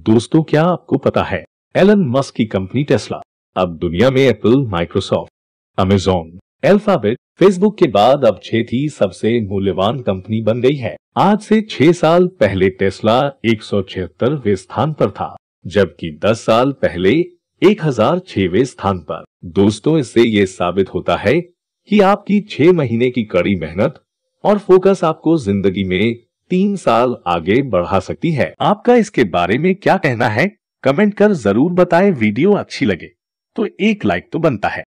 दोस्तों क्या आपको पता है एलन मस्क की कंपनी टेस्ला अब दुनिया में Apple Microsoft Amazon Alphabet Facebook के बाद अब थी सबसे मूल्यवान कंपनी बन गई है आज से छह साल पहले टेस्ला एक सौ छिहत्तरवे स्थान पर था जबकि दस साल पहले एक हजार छहवे स्थान पर दोस्तों इससे ये साबित होता है कि आपकी छह महीने की कड़ी मेहनत और फोकस आपको जिंदगी में तीन साल आगे बढ़ा सकती है आपका इसके बारे में क्या कहना है कमेंट कर जरूर बताएं वीडियो अच्छी लगे तो एक लाइक तो बनता है